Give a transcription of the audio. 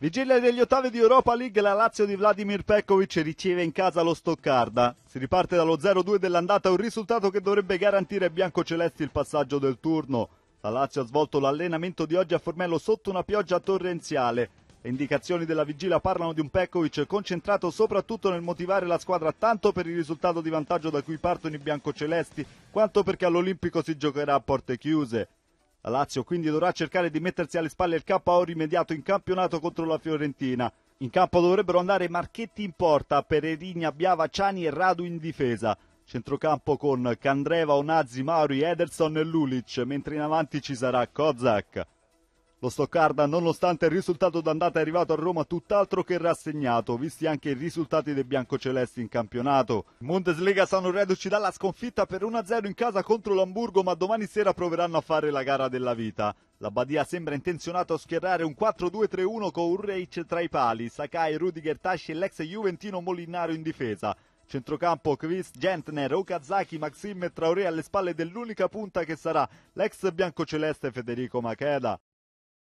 Vigilia degli ottavi di Europa League, la Lazio di Vladimir Pekovic riceve in casa lo Stoccarda. Si riparte dallo 0-2 dell'andata, un risultato che dovrebbe garantire ai biancocelesti il passaggio del turno. La Lazio ha svolto l'allenamento di oggi a Formello sotto una pioggia torrenziale. Le indicazioni della vigilia parlano di un Pekovic concentrato soprattutto nel motivare la squadra tanto per il risultato di vantaggio da cui partono i biancocelesti, quanto perché all'Olimpico si giocherà a porte chiuse. La Lazio quindi dovrà cercare di mettersi alle spalle il KO rimediato in campionato contro la Fiorentina. In campo dovrebbero andare Marchetti in porta, Peregrina, Biava, Ciani e Radu in difesa. Centrocampo con Candreva, Onazzi, Mauri, Ederson e Lulic, mentre in avanti ci sarà Kozak. Lo Stoccarda, nonostante il risultato d'andata, è arrivato a Roma tutt'altro che rassegnato, visti anche i risultati dei biancocelesti in campionato. In Bundesliga sono reduci dalla sconfitta per 1-0 in casa contro l'Hamburgo, ma domani sera proveranno a fare la gara della vita. La Badia sembra intenzionata a schierare un 4-2-3-1 con Urreic tra i pali, Sakai, Rudiger, Tasci e l'ex Juventino Molinaro in difesa. Centrocampo Chris Gentner, Okazaki, Maxim e Traoré alle spalle dell'unica punta che sarà l'ex biancoceleste Federico Macheda.